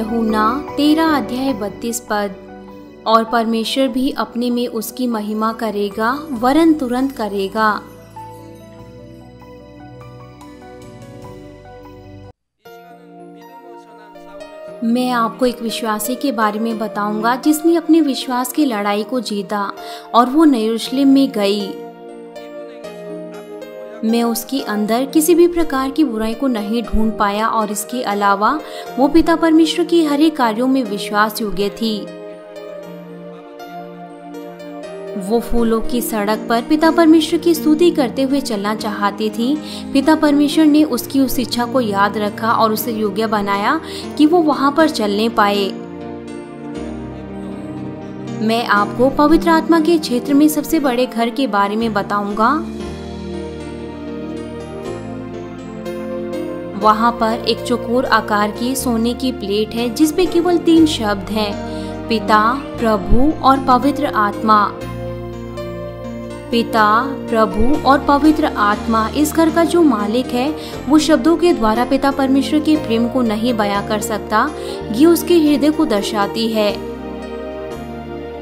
यहूना तेरा अध्याय बत्तीस पद और परमेश्वर भी अपने में उसकी महिमा करेगा वरन तुरंत करेगा मैं आपको एक विश्वासी के बारे में बताऊंगा जिसने अपने विश्वास की लड़ाई को जीता और वो नयरूशलेम में गई मैं उसके अंदर किसी भी प्रकार की बुराई को नहीं ढूंढ पाया और इसके अलावा वो पिता परमेश्वर के हरे कार्यों में विश्वास योग्य थी वो फूलों की सड़क पर पिता परमेश्वर की स्तुति करते हुए चलना चाहती थी पिता परमेश्वर ने उसकी उस इच्छा को याद रखा और उसे योग्य बनाया कि वो वहाँ पर चलने पाए मैं आपको पवित्र आत्मा के क्षेत्र में सबसे बड़े घर के बारे में बताऊंगा वहाँ पर एक चकोर आकार की सोने की प्लेट है जिसमें केवल तीन शब्द हैं पिता प्रभु और पवित्र आत्मा पिता प्रभु और पवित्र आत्मा इस घर का जो मालिक है वो शब्दों के द्वारा पिता परमेश्वर के प्रेम को नहीं बयां कर सकता ये उसके हृदय को दर्शाती है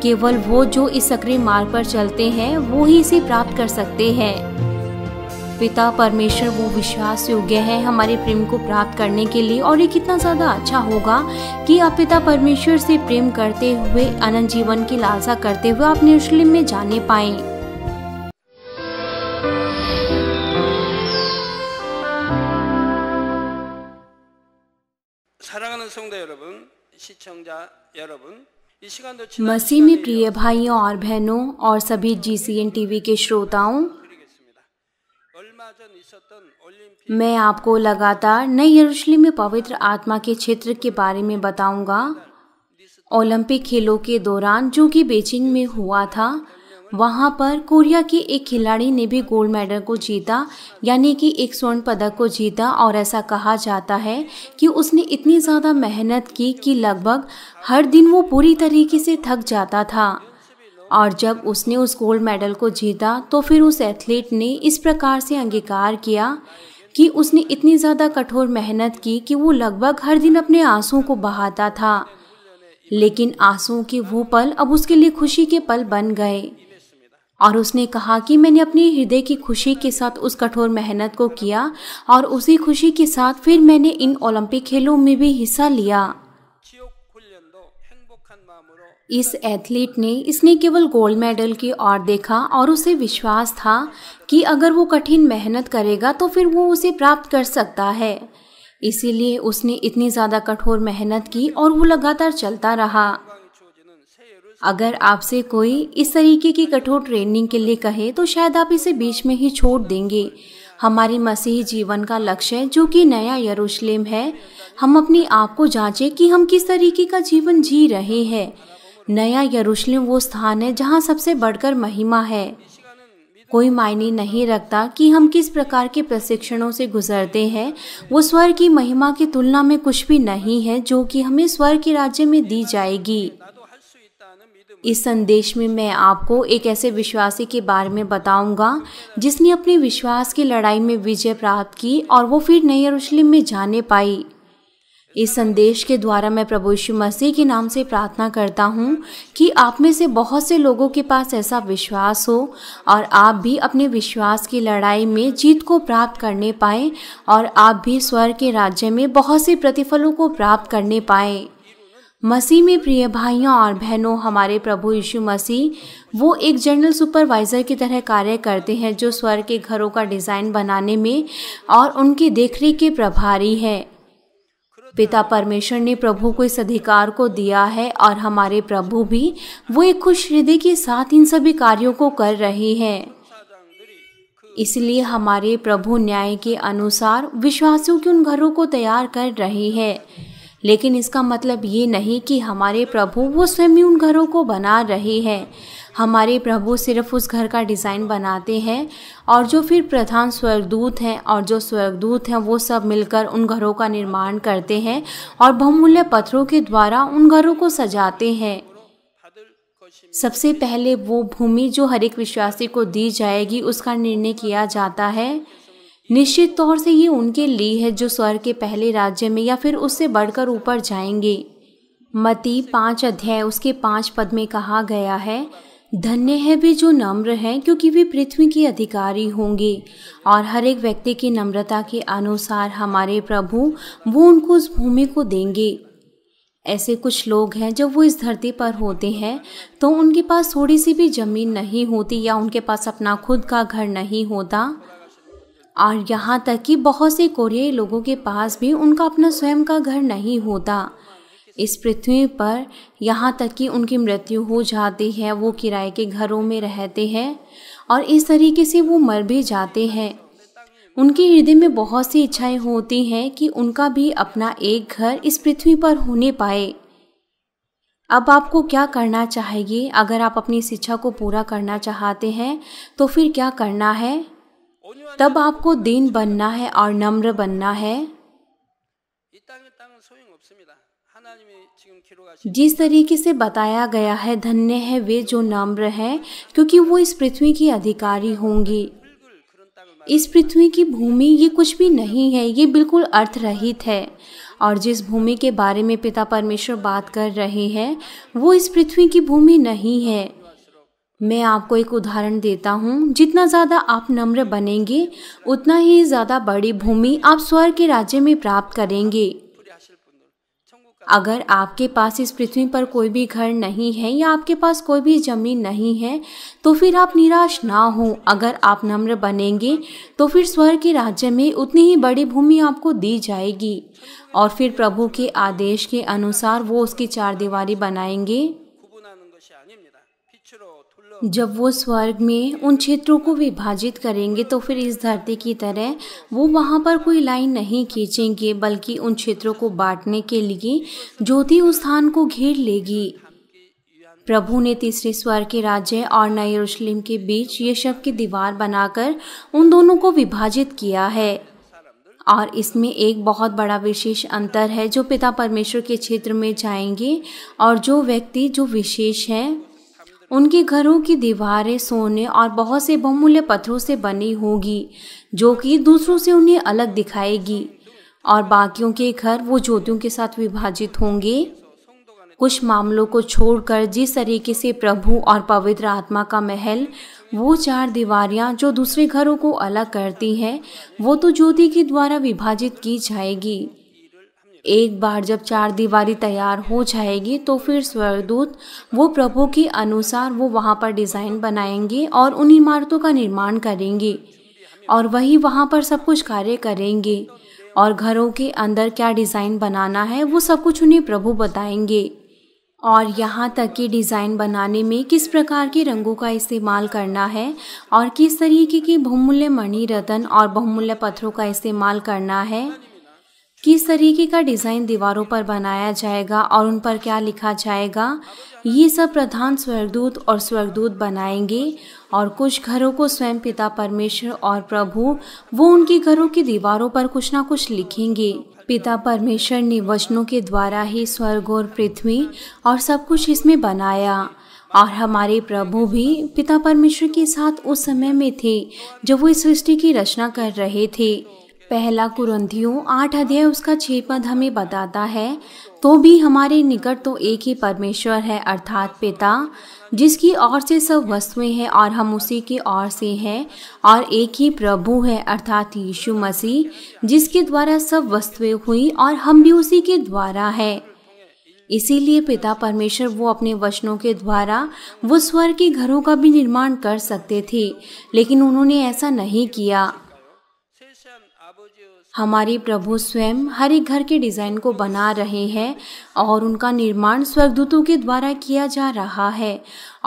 केवल वो जो इस सक्रिय मार्ग पर चलते हैं वो ही इसे प्राप्त कर सकते हैं पिता परमेश्वर वो विश्वास योग्य है हमारे प्रेम को प्राप्त करने के लिए और ये कितना ज़्यादा अच्छा होगा कि आप पिता परमेश्वर से प्रेम करते हुए अनंत जीवन की लालसा करते हुए आप निर्शलिम में जाने पाए मसीह में प्रिय भाइयों और बहनों और सभी जी सी एन टीवी के श्रोताओं मैं आपको लगातार नई यरूशलेम में पवित्र आत्मा के क्षेत्र के बारे में बताऊंगा ओलंपिक खेलों के दौरान जो कि बेजिंग में हुआ था वहाँ पर कोरिया के एक खिलाड़ी ने भी गोल्ड मेडल को जीता यानी कि एक स्वर्ण पदक को जीता और ऐसा कहा जाता है कि उसने इतनी ज़्यादा मेहनत की कि लगभग हर दिन वो पूरी तरीके से थक जाता था और जब उसने उस गोल्ड मेडल को जीता तो फिर उस एथलीट ने इस प्रकार से अंगीकार किया कि उसने इतनी ज़्यादा कठोर मेहनत की कि वो लगभग हर दिन अपने आंसुओं को बहाता था लेकिन आंसुओं के वो पल अब उसके लिए खुशी के पल बन गए और उसने कहा कि मैंने अपने हृदय की खुशी के साथ उस कठोर मेहनत को किया और उसी खुशी के साथ फिर मैंने इन ओलंपिक खेलों में भी हिस्सा लिया इस एथलीट ने इसने केवल गोल्ड मेडल की ओर देखा और उसे विश्वास था कि अगर वो कठिन मेहनत करेगा तो फिर वो उसे प्राप्त कर सकता है इसीलिए उसने इतनी ज़्यादा कठोर मेहनत की और वो लगातार चलता रहा अगर आपसे कोई इस तरीके की कठोर ट्रेनिंग के लिए कहे तो शायद आप इसे बीच में ही छोड़ देंगे हमारे मसीह जीवन का लक्ष्य जो कि नया यरूशलेम है हम अपने आप को जांचें कि हम किस तरीके का जीवन जी रहे हैं नया यरूशलेम वो स्थान है जहाँ सबसे बढ़कर महिमा है कोई मायने नहीं रखता कि हम किस प्रकार के प्रशिक्षणों से गुजरते हैं वो स्वर की महिमा की तुलना में कुछ भी नहीं है जो कि हमें स्वर के राज्य में दी जाएगी इस संदेश में मैं आपको एक ऐसे विश्वासी के बारे में बताऊंगा जिसने अपने विश्वास की लड़ाई में विजय प्राप्त की और वो फिर नए यरूशलेम में जाने पाई इस संदेश के द्वारा मैं प्रभु यीशु मसीह के नाम से प्रार्थना करता हूँ कि आप में से बहुत से लोगों के पास ऐसा विश्वास हो और आप भी अपने विश्वास की लड़ाई में जीत को प्राप्त करने पाए और आप भी स्वर के राज्य में बहुत से प्रतिफलों को प्राप्त करने पाए मसीह में प्रिय भाइयों और बहनों हमारे प्रभु यीशु मसीह वो एक जनरल सुपरवाइज़र की तरह कार्य करते हैं जो स्वर के घरों का डिज़ाइन बनाने में और उनकी देखरेख के प्रभारी है पिता परमेश्वर ने प्रभु को इस अधिकार को दिया है और हमारे प्रभु भी वो एक खुश हृदय के साथ इन सभी कार्यों को कर रहे हैं इसलिए हमारे प्रभु न्याय के अनुसार विश्वासियों के उन घरों को तैयार कर रहे हैं लेकिन इसका मतलब ये नहीं कि हमारे प्रभु वो स्वयं उन घरों को बना रहे हैं हमारे प्रभु सिर्फ उस घर का डिज़ाइन बनाते हैं और जो फिर प्रधान स्वर्गदूत हैं और जो स्वर्गदूत हैं वो सब मिलकर उन घरों का निर्माण करते हैं और बहुमूल्य पत्थरों के द्वारा उन घरों को सजाते हैं सबसे पहले वो भूमि जो हर एक विश्वासी को दी जाएगी उसका निर्णय किया जाता है निश्चित तौर से ये उनके लिए है जो स्वर के पहले राज्य में या फिर उससे बढ़कर ऊपर जाएंगे मती पाँच अध्याय उसके पाँच पद में कहा गया है धन्य है वे जो नम्र हैं क्योंकि वे पृथ्वी के अधिकारी होंगे और हर एक व्यक्ति की नम्रता के अनुसार हमारे प्रभु वो उनको उस भूमि को देंगे ऐसे कुछ लोग हैं जब वो इस धरती पर होते हैं तो उनके पास थोड़ी सी भी ज़मीन नहीं होती या उनके पास अपना खुद का घर नहीं होता और यहाँ तक कि बहुत से कोरियाई लोगों के पास भी उनका अपना स्वयं का घर नहीं होता इस पृथ्वी पर यहाँ तक कि उनकी मृत्यु हो जाती है वो किराए के घरों में रहते हैं और इस तरीके से वो मर भी जाते हैं उनके हृदय में बहुत सी इच्छाएं होती हैं कि उनका भी अपना एक घर इस पृथ्वी पर होने पाए अब आपको क्या करना चाहिए अगर आप अपनी इस इच्छा को पूरा करना चाहते हैं तो फिर क्या करना है तब आपको दीन बनना है और नम्र बनना है जिस तरीके से बताया गया है धन्य है वे जो नम्र हैं क्योंकि वो इस पृथ्वी की अधिकारी होंगी इस पृथ्वी की भूमि ये कुछ भी नहीं है ये बिल्कुल अर्थ रहित है और जिस भूमि के बारे में पिता परमेश्वर बात कर रहे हैं वो इस पृथ्वी की भूमि नहीं है मैं आपको एक उदाहरण देता हूँ जितना ज़्यादा आप नम्र बनेंगे उतना ही ज़्यादा बड़ी भूमि आप स्वर के राज्य में प्राप्त करेंगे अगर आपके पास इस पृथ्वी पर कोई भी घर नहीं है या आपके पास कोई भी ज़मीन नहीं है तो फिर आप निराश ना हो अगर आप नम्र बनेंगे तो फिर स्वर्ग के राज्य में उतनी ही बड़ी भूमि आपको दी जाएगी और फिर प्रभु के आदेश के अनुसार वो उसकी चार दीवारी बनाएंगे जब वो स्वर्ग में उन क्षेत्रों को विभाजित करेंगे तो फिर इस धरती की तरह वो वहाँ पर कोई लाइन नहीं खींचेंगे बल्कि उन क्षेत्रों को बांटने के लिए ज्योति उस स्थान को घेर लेगी प्रभु ने तीसरे स्वर के राज्य और नए यरूशलेम के बीच ये शब की दीवार बनाकर उन दोनों को विभाजित किया है और इसमें एक बहुत बड़ा विशेष अंतर है जो पिता परमेश्वर के क्षेत्र में जाएंगे और जो व्यक्ति जो विशेष है उनके घरों की दीवारें सोने और बहुत से बहुमूल्य पत्थरों से बनी होगी जो कि दूसरों से उन्हें अलग दिखाएगी और बाकियों के घर वो ज्योतियों के साथ विभाजित होंगे कुछ मामलों को छोड़कर जिस तरीके से प्रभु और पवित्र आत्मा का महल वो चार दीवारियाँ जो दूसरे घरों को अलग करती हैं वो तो ज्योति के द्वारा विभाजित की जाएगी एक बार जब चार दीवारी तैयार हो जाएगी तो फिर स्वर्गदूत वो प्रभु के अनुसार वो वहाँ पर डिज़ाइन बनाएंगे और उन इमारतों का निर्माण करेंगे और वही वहाँ पर सब कुछ कार्य करेंगे और घरों के अंदर क्या डिज़ाइन बनाना है वो सब कुछ उन्हें प्रभु बताएंगे और यहाँ तक कि डिज़ाइन बनाने में किस प्रकार के रंगों का इस्तेमाल करना है और किस तरीके के बहुमूल्य मणि रतन और बहुमूल्य पत्थरों का इस्तेमाल करना है किस तरीके का डिज़ाइन दीवारों पर बनाया जाएगा और उन पर क्या लिखा जाएगा ये सब प्रधान स्वर्गदूत और स्वर्गदूत बनाएंगे और कुछ घरों को स्वयं पिता परमेश्वर और प्रभु वो उनके घरों की दीवारों पर कुछ ना कुछ लिखेंगे पिता परमेश्वर ने वचनों के द्वारा ही स्वर्ग और पृथ्वी और सब कुछ इसमें बनाया और हमारे प्रभु भी पिता परमेश्वर के साथ उस समय में थे जब वो इस सृष्टि की रचना कर रहे थे पहला कुरंथियों आठ अध्याय उसका छह पद हमें बताता है तो भी हमारे निकट तो एक ही परमेश्वर है अर्थात पिता जिसकी ओर से सब वस्तुएं हैं और हम उसी की ओर से हैं और एक ही प्रभु है अर्थात यीशु मसीह जिसके द्वारा सब वस्तुएं हुई और हम भी उसी के द्वारा है इसीलिए पिता परमेश्वर वो अपने वचनों के द्वारा वो स्वर के घरों का भी निर्माण कर सकते थे लेकिन उन्होंने ऐसा नहीं किया हमारी प्रभु स्वयं हर एक घर के डिज़ाइन को बना रहे हैं और उनका निर्माण स्वर्गदूतों के द्वारा किया जा रहा है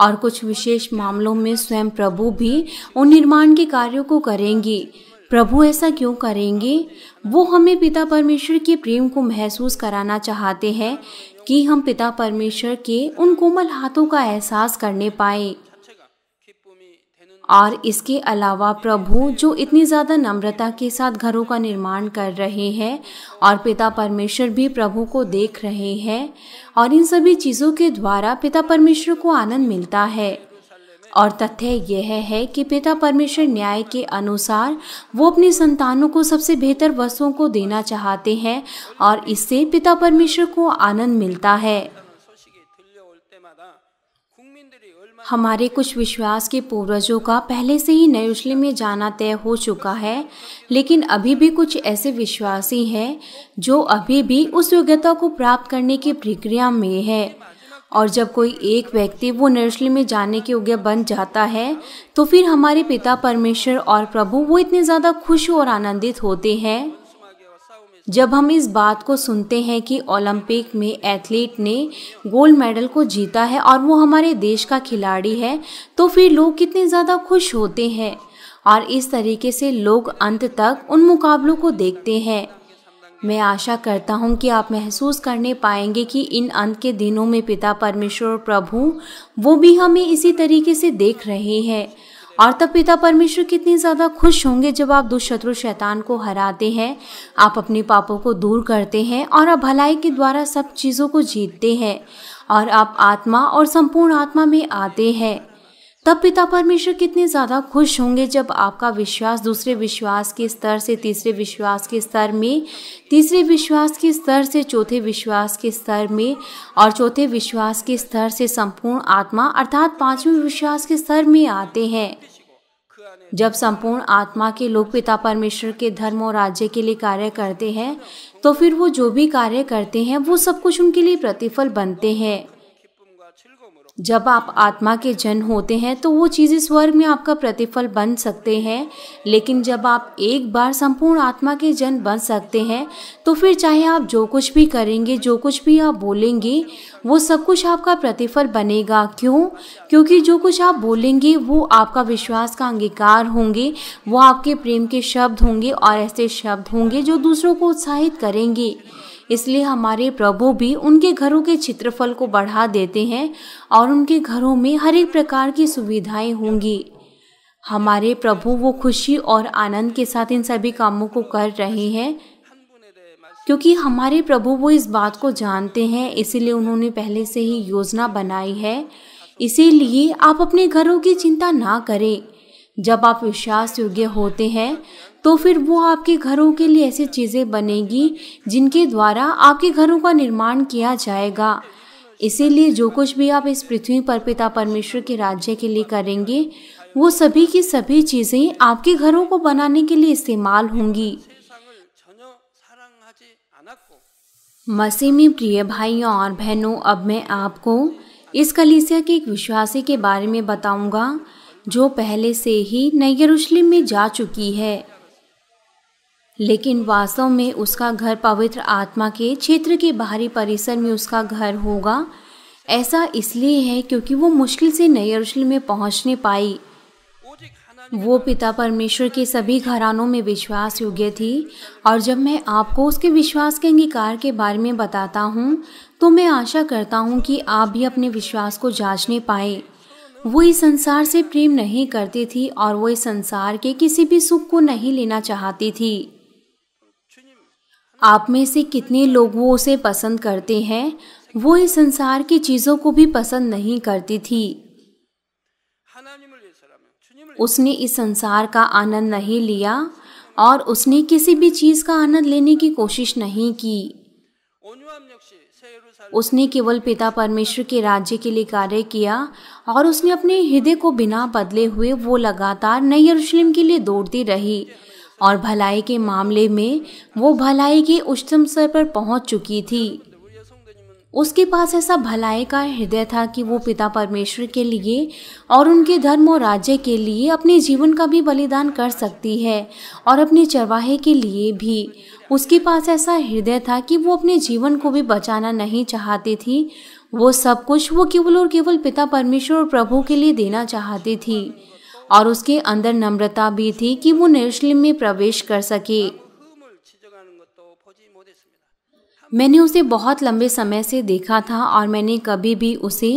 और कुछ विशेष मामलों में स्वयं प्रभु भी उन निर्माण के कार्यों को करेंगी प्रभु ऐसा क्यों करेंगे वो हमें पिता परमेश्वर के प्रेम को महसूस कराना चाहते हैं कि हम पिता परमेश्वर के उन कोमल हाथों का एहसास करने पाए और इसके अलावा प्रभु जो इतनी ज़्यादा नम्रता के साथ घरों का निर्माण कर रहे हैं और पिता परमेश्वर भी प्रभु को देख रहे हैं और इन सभी चीज़ों के द्वारा पिता परमेश्वर को आनंद मिलता है और तथ्य यह है कि पिता परमेश्वर न्याय के अनुसार वो अपने संतानों को सबसे बेहतर वस्तुओं को देना चाहते हैं और इससे पिता परमेश्वर को आनंद मिलता है हमारे कुछ विश्वास के पूर्वजों का पहले से ही नयूशली में जाना तय हो चुका है लेकिन अभी भी कुछ ऐसे विश्वासी हैं जो अभी भी उस योग्यता को प्राप्त करने की प्रक्रिया में है और जब कोई एक व्यक्ति वो नर्सली में जाने के योग्य बन जाता है तो फिर हमारे पिता परमेश्वर और प्रभु वो इतने ज़्यादा खुश और आनंदित होते हैं जब हम इस बात को सुनते हैं कि ओलंपिक में एथलीट ने गोल्ड मेडल को जीता है और वो हमारे देश का खिलाड़ी है तो फिर लोग कितने ज़्यादा खुश होते हैं और इस तरीके से लोग अंत तक उन मुकाबलों को देखते हैं मैं आशा करता हूं कि आप महसूस करने पाएंगे कि इन अंत के दिनों में पिता परमेश्वर प्रभु वो भी हमें इसी तरीके से देख रहे हैं और तब पिता परमेश्वर कितने ज़्यादा खुश होंगे जब आप दुशत्रु शैतान को हराते हैं आप अपने पापों को दूर करते हैं और आप भलाई के द्वारा सब चीज़ों को जीतते हैं और आप आत्मा और संपूर्ण आत्मा में आते हैं तब पिता परमेश्वर कितने ज़्यादा खुश होंगे जब आपका विश्वास दूसरे विश्वास के स्तर से तीसरे विश्वास के स्तर में तीसरे विश्वास के स्तर से चौथे विश्वास के स्तर में और चौथे विश्वास के स्तर से संपूर्ण आत्मा अर्थात पांचवें विश्वास के स्तर में आते हैं जब संपूर्ण आत्मा के लोग पिता परमेश्वर के धर्म और राज्य के लिए कार्य करते हैं तो फिर वो जो भी कार्य करते हैं वो सब कुछ उनके लिए प्रतिफल बनते हैं जब आप आत्मा के जन होते हैं तो वो चीज़ें स्वर्ग में आपका प्रतिफल बन सकते हैं लेकिन जब आप एक बार संपूर्ण आत्मा के जन बन सकते हैं तो फिर चाहे आप जो कुछ भी करेंगे जो कुछ भी आप बोलेंगे वो सब कुछ आपका प्रतिफल बनेगा क्यों क्योंकि जो कुछ आप बोलेंगे वो आपका विश्वास का अंगीकार होंगे वो आपके प्रेम के शब्द होंगे और ऐसे शब्द होंगे जो दूसरों को उत्साहित करेंगे इसलिए हमारे प्रभु भी उनके घरों के क्षेत्रफल को बढ़ा देते हैं और उनके घरों में हर एक प्रकार की सुविधाएं होंगी हमारे प्रभु वो खुशी और आनंद के साथ इन सभी कामों को कर रहे हैं क्योंकि हमारे प्रभु वो इस बात को जानते हैं इसीलिए उन्होंने पहले से ही योजना बनाई है इसीलिए आप अपने घरों की चिंता ना करें जब आप विश्वास योग्य होते हैं तो फिर वो आपके घरों के लिए ऐसी चीज़ें बनेगी जिनके द्वारा आपके घरों का निर्माण किया जाएगा इसीलिए जो कुछ भी आप इस पृथ्वी पर पिता परमेश्वर के राज्य के लिए करेंगे वो सभी की सभी चीज़ें आपके घरों को बनाने के लिए इस्तेमाल होंगी मसीमी प्रिय भाइयों और बहनों अब मैं आपको इस कलीसिया के एक विश्वासी के बारे में बताऊंगा जो पहले से ही नई यरूशलेम में जा चुकी है लेकिन वास्तव में उसका घर पवित्र आत्मा के क्षेत्र के बाहरी परिसर में उसका घर होगा ऐसा इसलिए है क्योंकि वो मुश्किल से नए यरूशलेम में पहुंचने पाई वो पिता परमेश्वर के सभी घरानों में विश्वास योग्य थी और जब मैं आपको उसके विश्वास के अंगीकार के बारे में बताता हूँ तो मैं आशा करता हूँ कि आप भी अपने विश्वास को जांचने पाए वो इस संसार से प्रेम नहीं करती थी और वो इस संसार के किसी भी सुख को नहीं लेना चाहती थी आप में से कितने लोग वो उसे पसंद करते हैं वो इस संसार की चीज़ों को भी पसंद नहीं करती थी उसने इस संसार का आनंद नहीं लिया और उसने किसी भी चीज़ का आनंद लेने की कोशिश नहीं की उसने केवल पिता परमेश्वर के राज्य के लिए कार्य किया और उसने अपने हृदय को बिना बदले हुए वो लगातार नई यरूशलेम के लिए दौड़ती रही और भलाई के मामले में वो भलाई के उच्चतम स्तर पर पहुंच चुकी थी उसके पास ऐसा भलाई का हृदय था कि वो पिता परमेश्वर के लिए और उनके धर्म और राज्य के लिए अपने जीवन का भी बलिदान कर सकती है और अपने चरवाहे के लिए भी उसके पास ऐसा हृदय था कि वो अपने जीवन को भी बचाना नहीं चाहती थी वो सब कुछ वो केवल और केवल पिता परमेश्वर और प्रभु के लिए देना चाहती थी और उसके अंदर नम्रता भी थी कि वो यरूशलेम में प्रवेश कर सके मैंने उसे बहुत लंबे समय से देखा था और मैंने कभी भी उसे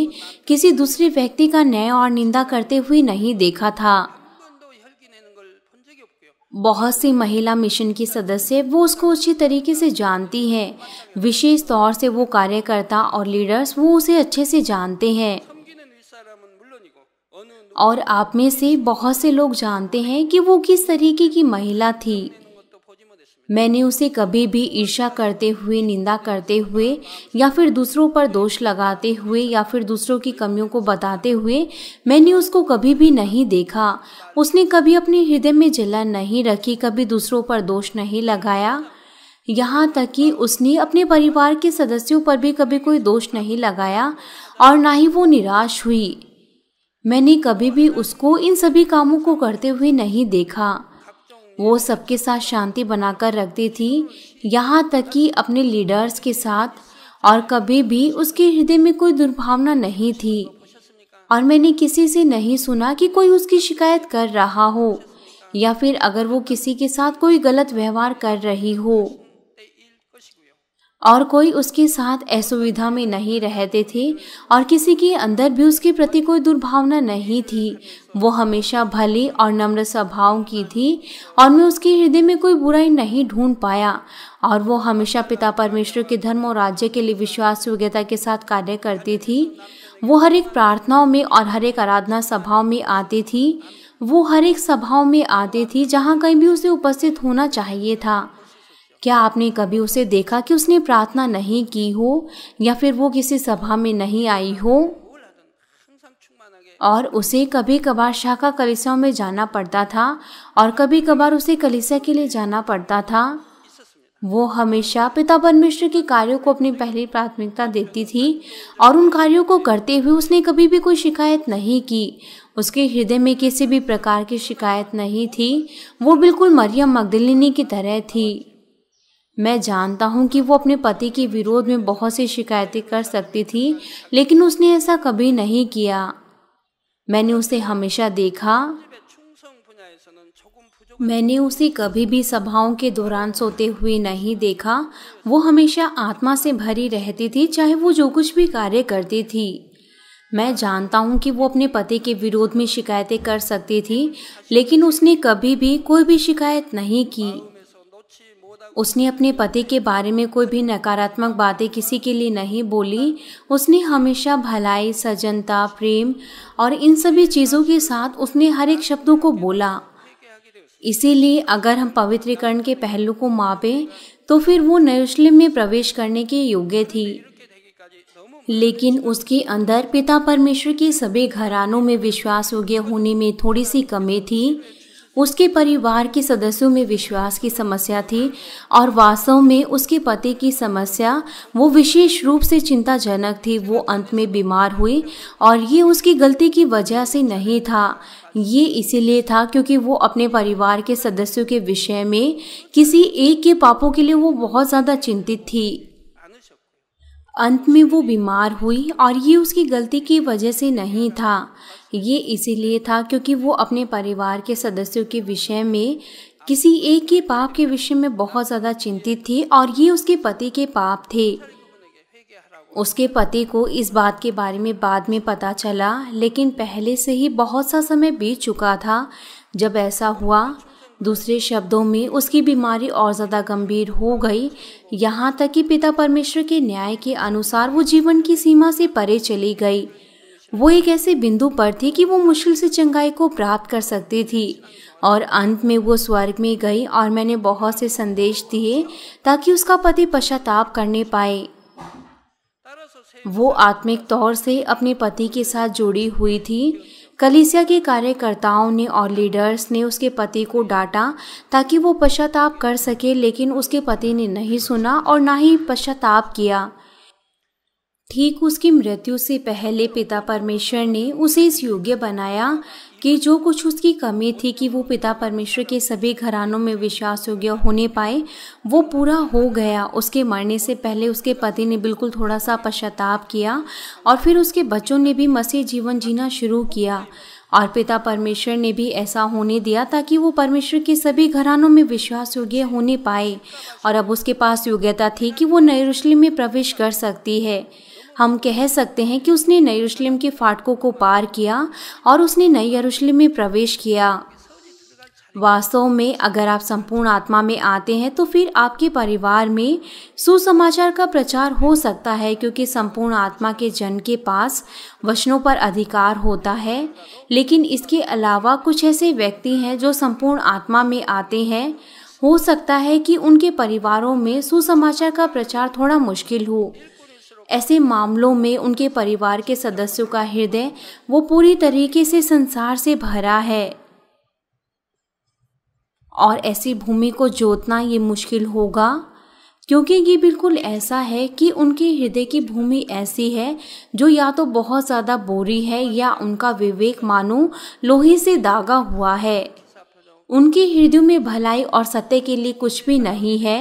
किसी दूसरे व्यक्ति का न्याय और निंदा करते हुए नहीं देखा था बहुत सी महिला मिशन की सदस्य वो उसको अच्छी तरीके से जानती हैं विशेष तौर से वो कार्यकर्ता और लीडर्स वो उसे अच्छे से जानते हैं और आप में से बहुत से लोग जानते हैं कि वो किस तरीके की महिला थी मैंने उसे कभी भी ईर्षा करते हुए निंदा करते हुए या फिर दूसरों पर दोष लगाते हुए या फिर दूसरों की कमियों को बताते हुए मैंने उसको कभी भी नहीं देखा उसने कभी अपने हृदय में जलन नहीं रखी कभी दूसरों पर दोष नहीं लगाया यहाँ तक कि उसने अपने परिवार के सदस्यों पर भी कभी कोई दोष नहीं लगाया और ना ही वो निराश हुई मैंने कभी भी उसको इन सभी कामों को करते हुए नहीं देखा वो सबके साथ शांति बनाकर रखती थी यहाँ तक कि अपने लीडर्स के साथ और कभी भी उसके हृदय में कोई दुर्भावना नहीं थी और मैंने किसी से नहीं सुना कि कोई उसकी शिकायत कर रहा हो या फिर अगर वो किसी के साथ कोई गलत व्यवहार कर रही हो और कोई उसके साथ असुविधा में नहीं रहते थे और किसी के अंदर भी उसके प्रति कोई दुर्भावना नहीं थी वो हमेशा भले और नम्र स्वभाव की थी और मैं उसके हृदय में कोई बुराई नहीं ढूंढ पाया और वो हमेशा पिता परमेश्वर के धर्म और राज्य के लिए विश्वास योग्यता के साथ कार्य करती थी वो हर एक प्रार्थनाओं में और हर एक आराधना सभाओं में आती थी वो हर एक सभाओं में आती थी जहाँ कहीं भी उसे उपस्थित होना चाहिए था क्या आपने कभी उसे देखा कि उसने प्रार्थना नहीं की हो या फिर वो किसी सभा में नहीं आई हो और उसे कभी कभार शाखा कलिसियाओं में जाना पड़ता था और कभी कभार उसे कलिसा के लिए जाना पड़ता था वो हमेशा पिता परमेश्वर के कार्यों को अपनी पहली प्राथमिकता देती थी और उन कार्यों को करते हुए उसने कभी भी कोई शिकायत नहीं की उसके हृदय में किसी भी प्रकार की शिकायत नहीं थी वो बिल्कुल मरियम मगदलिनी की तरह थी मैं जानता हूँ कि वो अपने पति के विरोध में बहुत सी शिकायतें कर सकती थी लेकिन उसने ऐसा कभी नहीं किया मैंने उसे हमेशा देखा मैंने उसे कभी भी सभाओं के दौरान सोते हुए नहीं देखा वो हमेशा आत्मा से भरी रहती थी चाहे वो जो कुछ भी कार्य करती थी मैं जानता हूँ कि वो अपने पति के विरोध में शिकायतें कर सकती थी लेकिन उसने कभी भी कोई भी शिकायत नहीं की उसने अपने पति के बारे में कोई भी नकारात्मक बातें किसी के लिए नहीं बोली उसने हमेशा भलाई सजनता प्रेम और इन सभी चीज़ों के साथ उसने हर एक शब्दों को बोला इसीलिए अगर हम पवित्रीकरण के पहलू को मापें तो फिर वो नयुस्लिम में प्रवेश करने के योग्य थी लेकिन उसके अंदर पिता परमेश्वर के सभी घरानों में विश्वास योग्य होने में थोड़ी सी कमी थी उसके परिवार के सदस्यों में विश्वास की समस्या थी और वास्तव में उसके पति की समस्या वो विशेष रूप से चिंताजनक थी वो अंत में बीमार हुई और ये उसकी गलती की वजह से नहीं था ये इसीलिए था क्योंकि वो अपने परिवार के सदस्यों के विषय में किसी एक के पापों के लिए वो बहुत ज़्यादा चिंतित थी अंत में वो बीमार हुई और ये उसकी गलती की वजह से नहीं था ये इसीलिए था क्योंकि वो अपने परिवार के सदस्यों के विषय में किसी एक के पाप के विषय में बहुत ज़्यादा चिंतित थी और ये उसके पति के पाप थे उसके पति को इस बात के बारे में बाद में पता चला लेकिन पहले से ही बहुत सा समय बीत चुका था जब ऐसा हुआ दूसरे शब्दों में उसकी बीमारी और ज़्यादा गंभीर हो गई यहाँ तक कि पिता परमेश्वर के न्याय के अनुसार वो जीवन की सीमा से परे चली गई वो एक ऐसे बिंदु पर थी कि वो मुश्किल से चंगाई को प्राप्त कर सकती थी और अंत में वो स्वर्ग में गई और मैंने बहुत से संदेश दिए ताकि उसका पति पश्चाताप करने पाए वो आत्मिक तौर से अपने पति के साथ जुड़ी हुई थी कलिसिया के कार्यकर्ताओं ने और लीडर्स ने उसके पति को डांटा ताकि वो पश्चाताप कर सके लेकिन उसके पति ने नहीं सुना और ना ही पश्चाताप किया ठीक उसकी मृत्यु से पहले पिता परमेश्वर ने उसे इस योग्य बनाया कि जो कुछ उसकी कमी थी कि वो पिता परमेश्वर के सभी घरानों में विश्वास योग्य होने पाए वो पूरा हो गया उसके मरने से पहले उसके पति ने बिल्कुल थोड़ा सा पश्चाताप किया और फिर उसके बच्चों ने भी मसीह जीवन जीना शुरू किया और पिता परमेश्वर ने भी ऐसा होने दिया ताकि वो परमेश्वर के सभी घरानों में विश्वास योग्य होने पाए और अब उसके पास योग्यता थी कि वो नयरुशलेम में प्रवेश कर सकती है हम कह सकते हैं कि उसने नई यरूशलेम के फाटकों को पार किया और उसने नई यरूशलेम में प्रवेश किया वास्तव में अगर आप संपूर्ण आत्मा में आते हैं तो फिर आपके परिवार में सुसमाचार का प्रचार हो सकता है क्योंकि संपूर्ण आत्मा के जन के पास वचनों पर अधिकार होता है लेकिन इसके अलावा कुछ ऐसे व्यक्ति हैं जो संपूर्ण आत्मा में आते हैं हो सकता है कि उनके परिवारों में सुसमाचार का प्रचार थोड़ा मुश्किल हो ऐसे मामलों में उनके परिवार के सदस्यों का हृदय वो पूरी तरीके से संसार से भरा है और ऐसी भूमि को जोतना ये मुश्किल होगा क्योंकि ये बिल्कुल ऐसा है कि उनके हृदय की भूमि ऐसी है जो या तो बहुत ज़्यादा बोरी है या उनका विवेक मानो लोहे से दागा हुआ है उनके हृदय में भलाई और सत्य के लिए कुछ भी नहीं है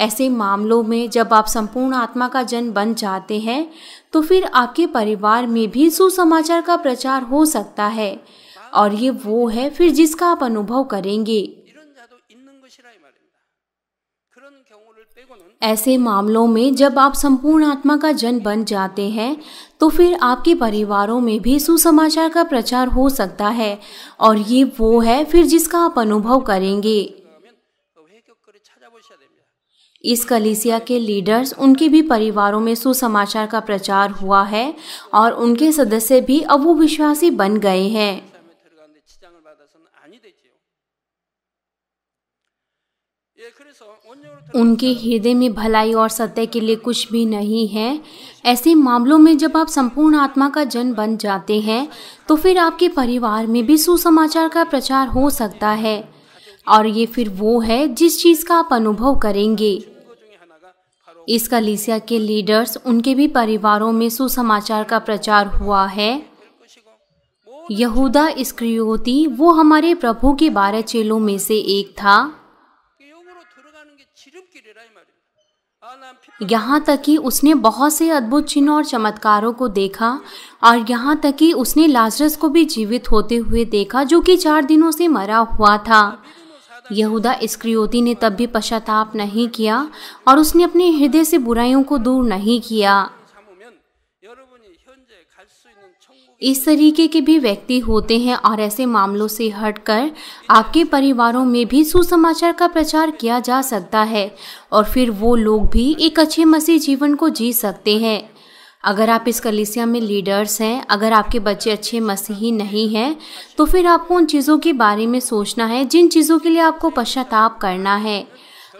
ऐसे मामलों में जब आप संपूर्ण आत्मा का जन बन जाते हैं तो फिर आपके परिवार में भी सुसमाचार का प्रचार हो सकता है और ये वो है फिर जिसका आप अनुभव करेंगे ऐसे मामलों में जब आप संपूर्ण आत्मा का जन बन जाते हैं तो फिर आपके परिवारों में भी सुसमाचार का प्रचार हो सकता है और ये वो है फिर जिसका आप अनुभव करेंगे इस कलीसिया के लीडर्स उनके भी परिवारों में सुसमाचार का प्रचार हुआ है और उनके सदस्य भी अब वो विश्वासी बन गए हैं उनके हृदय में भलाई और सत्य के लिए कुछ भी नहीं है ऐसे मामलों में जब आप संपूर्ण आत्मा का जन बन जाते हैं तो फिर आपके परिवार में भी सुसमाचार का प्रचार हो सकता है और ये फिर वो है जिस चीज़ का आप अनुभव करेंगे इस कलीसिया के लीडर्स उनके भी परिवारों में सुसमाचार का प्रचार हुआ है यहूदा स्क्रियोती वो हमारे प्रभु के बारह चेलों में से एक था यहाँ तक कि उसने बहुत से अद्भुत चिन्ह और चमत्कारों को देखा और यहाँ तक कि उसने लाजरस को भी जीवित होते हुए देखा जो कि चार दिनों से मरा हुआ था यहूदा इस्क्रियोती ने तब भी पश्चाताप नहीं किया और उसने अपने हृदय से बुराइयों को दूर नहीं किया इस तरीके के भी व्यक्ति होते हैं और ऐसे मामलों से हटकर आपके परिवारों में भी सुसमाचार का प्रचार किया जा सकता है और फिर वो लोग भी एक अच्छे मसीह जीवन को जी सकते हैं अगर आप इस कलीसिया में लीडर्स हैं अगर आपके बच्चे अच्छे मसीही नहीं हैं तो फिर आपको उन चीज़ों के बारे में सोचना है जिन चीज़ों के लिए आपको पश्चाताप करना है